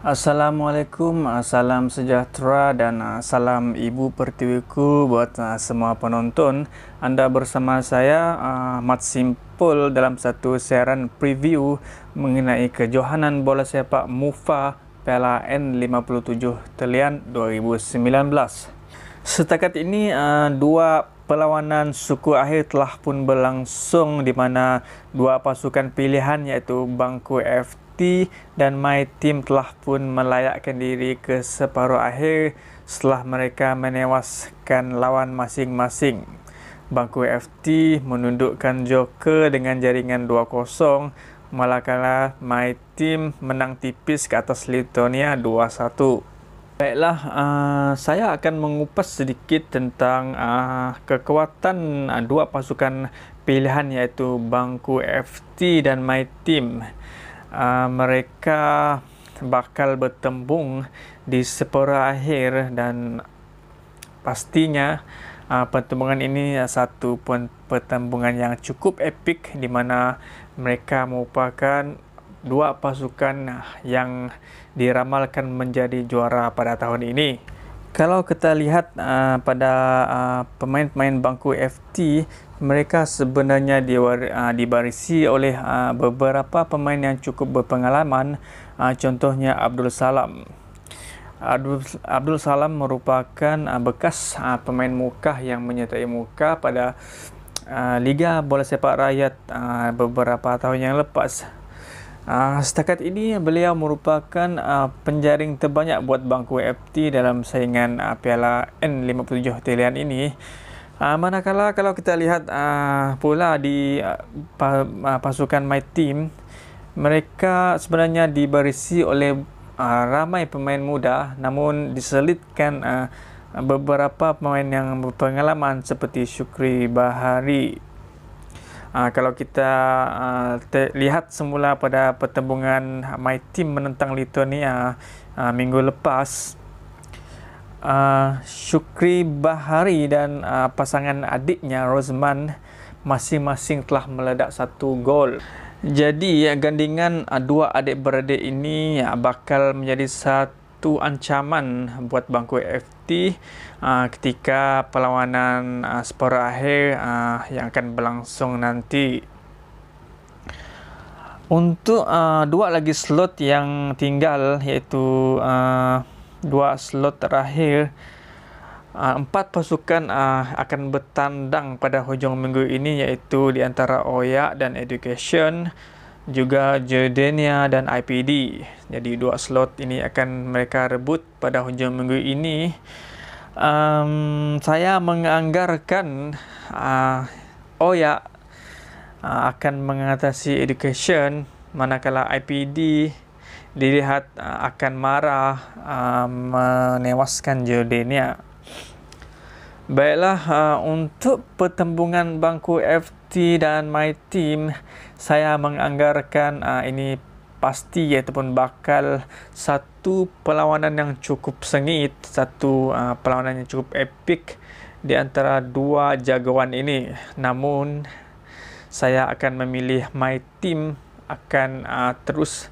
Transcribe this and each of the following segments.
Assalamualaikum, uh, salam sejahtera dan uh, salam ibu pertiwiku buat uh, semua penonton. Anda bersama saya Mat Simpul dalam satu siaran preview mengenai kejohanan bola sepak MUFA Pela N57 Talian 2019. Setakat ini dua perlawanan suku akhir telah pun berlangsung di mana dua pasukan pilihan iaitu bangku FT pasti dan my team telah pun melayakkan diri ke separuh akhir setelah mereka menewaskan lawan masing-masing. Bangku FT menundukkan Joker dengan jaringan 2-0 malakala my team menang tipis ke atas Lithuania 2-1. Baiklah, uh, saya akan mengupas sedikit tentang uh, kekuatan uh, dua pasukan pilihan iaitu Bangku FT dan My Team. Ah, mereka bakal bertembung di sepera akhir dan pastinya uh, pertembungan ini satu pun pertembungan yang cukup epik di mana mereka merupakan dua pasukan yang diramalkan menjadi juara pada tahun ini kalau kita lihat uh, pada uh, pemain-pemain bangku FT mereka sebenarnya diwar, uh, ah, dibarisi oleh uh, beberapa pemain yang cukup berpengalaman uh, contohnya Abdul Salam Abdul Salam merupakan uh, bekas uh, pemain muka yang menyertai muka pada uh, Liga Bola Sepak Rakyat uh, beberapa tahun yang lepas Ah, setakat ini beliau merupakan uh, penjaring terbanyak buat bangku FT dalam saingan uh, Piala N57 talian ini. Uh, manakala kalau kita lihat uh, pula di uh, pasukan my team mereka sebenarnya diberisi oleh uh, ramai pemain muda namun diselitkan uh, beberapa pemain yang berpengalaman seperti Syukri Bahari Ah, kalau kita uh, lihat semula pada pertembungan my team menentang Lithuania uh, minggu lepas uh, Syukri Bahari dan uh, pasangan adiknya Rosman masing-masing telah meledak satu gol jadi ya, gandingan uh, dua adik beradik ini ya, bakal menjadi satu ancaman buat bangku FT pasti uh, ketika perlawanan ah, uh, spora akhir uh, yang akan berlangsung nanti. Untuk uh, dua lagi slot yang tinggal iaitu uh, dua slot terakhir uh, empat pasukan uh, akan bertandang pada hujung minggu ini iaitu di antara Oya dan Education juga Jordania dan IPD. Jadi dua slot ini akan mereka rebut pada hujung minggu ini. Um, saya menganggarkan uh, ya, uh, akan mengatasi education manakala IPD dilihat uh, akan marah uh, menewaskan Jordania. Baiklah, uh, untuk pertembungan bangku FT dan my team, saya menganggarkan uh, ini pasti ataupun bakal satu perlawanan yang cukup sengit, satu uh, perlawanan yang cukup epik di antara dua jagoan ini. Namun, saya akan memilih my team akan uh, terus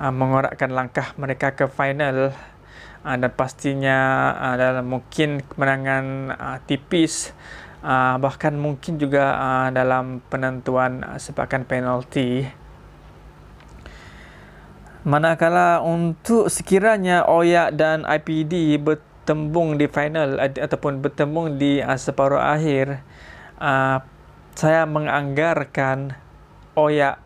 uh, mengorakkan langkah mereka ke final uh, dan pastinya uh, ah, dalam mungkin kemenangan uh, tipis uh, bahkan mungkin juga uh, dalam penentuan uh, sepakan penalti manakala untuk sekiranya Oya dan IPD bertembung di final ataupun bertembung di uh, separuh akhir uh, saya menganggarkan Oyak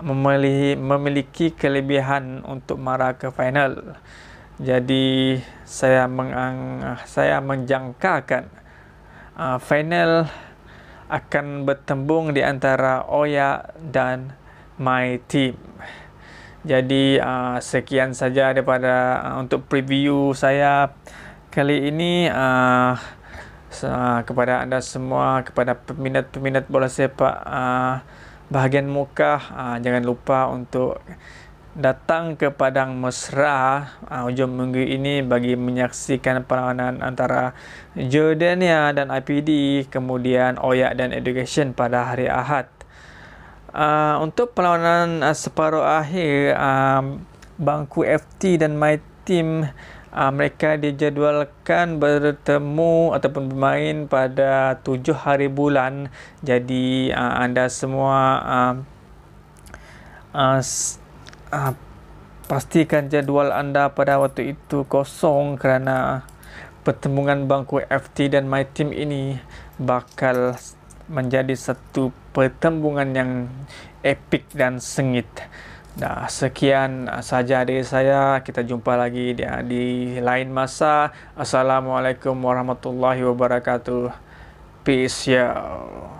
memiliki kelebihan untuk mara ke final. Jadi saya mengang ah, saya menjangkakan uh, ah, final akan bertembung di antara Oya dan my team. Jadi uh, sekian saja daripada uh, untuk preview saya kali ini uh, kepada anda semua kepada peminat-peminat bola sepak uh, bahagian muka uh, jangan lupa untuk datang ke Padang Mesra ah, hujung minggu ini bagi menyaksikan perlawanan antara Jordania dan IPD kemudian Oyak dan Education pada hari Ahad. Ah, untuk perlawanan ah, separuh akhir, bangku FT dan my team mereka dijadualkan bertemu ataupun bermain pada tujuh hari bulan. Jadi anda semua uh, pastikan jadual anda pada waktu itu kosong kerana pertemuan bangku FT dan my team ini bakal menjadi satu pertembungan yang epik dan sengit. Nah, sekian sahaja dari saya. Kita jumpa lagi di, di lain masa. Assalamualaikum warahmatullahi wabarakatuh. Peace out.